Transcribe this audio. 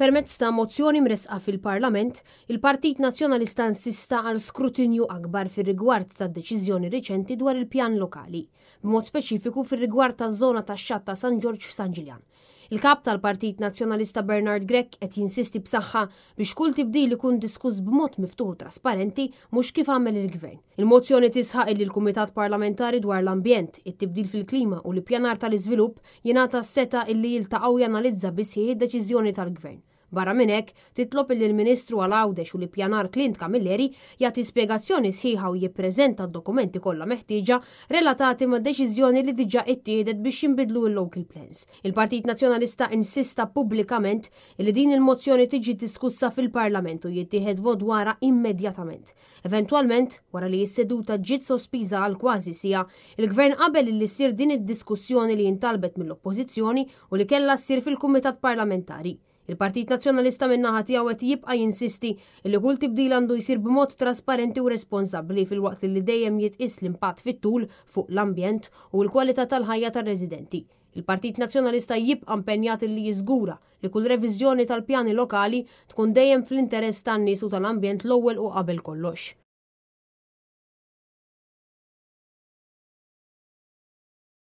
Permezz ta' mozzjoni mresqa fil-Parlament, il-Partit Nazzjonalista insista għal skrutinju akbar fir rigward ta' deċiżjoni riċenti dwar il-pjan lokali, b'mod speċifiku fir rigward ta' zona ta' xatta San Giorgio f'San Ġiljan. Il-kap tal-Partit Nazzjonalista Bernard Grek qed jinsisti b'saħħa biex kull tibdil ikun diskuss b'mod miftuħ trasparenti mhux kif għamel il-Gvern. Il-mozzjoni tisħaq il l-Kumitat Parlamentari dwar l-Ambjent, it-tibdil fil-klima u l-pjanar tal-iżvilupp jingħata seta illi jiltaqgħu janalizza biss id-deċiżjoni tal-Gvern. Barra minnek, titlob il ministru għal-Għawdex u li pjanar Klint Kamilleri jagħti spiegazzjoni sħiħa u jippreżenta d-dokumenti kollha meħtieġa relatati ma' deċiżjoni li diġà ittieħdet biex jinbidlu l-local plans. Il-Partit Nazzjonalista insista pubblikament li din il-mozzjoni tiġi diskussa fil-Parlament u jittieħed vot wara immedjatament. Eventualment, wara li s-seduta ġiet sospiża għal kważi sija, il-Gvern qabel li ssir din id-diskussjoni li jintalbet mill-Oppożizzjoni u li kellha ssir fil-Kumitat Parlamentari. Il-Partit Nazzjonalista minnaħat jawet qed jibqa' jinsisti li kull tibdil għandu jsir b'mod trasparenti u responsabbli fil-waqt li dejjem jitqis l-impatt fit-tul fuq l-ambjent u l-kwalità tal-ħajja tar-residenti. Il-Partit Nazzjonalista jibqa' impenjat li jiżgura li kull reviżjoni tal-pjani lokali tkun dejjem fl-interess tan-nies u tal-ambjent l-ewwel u qabel kollox.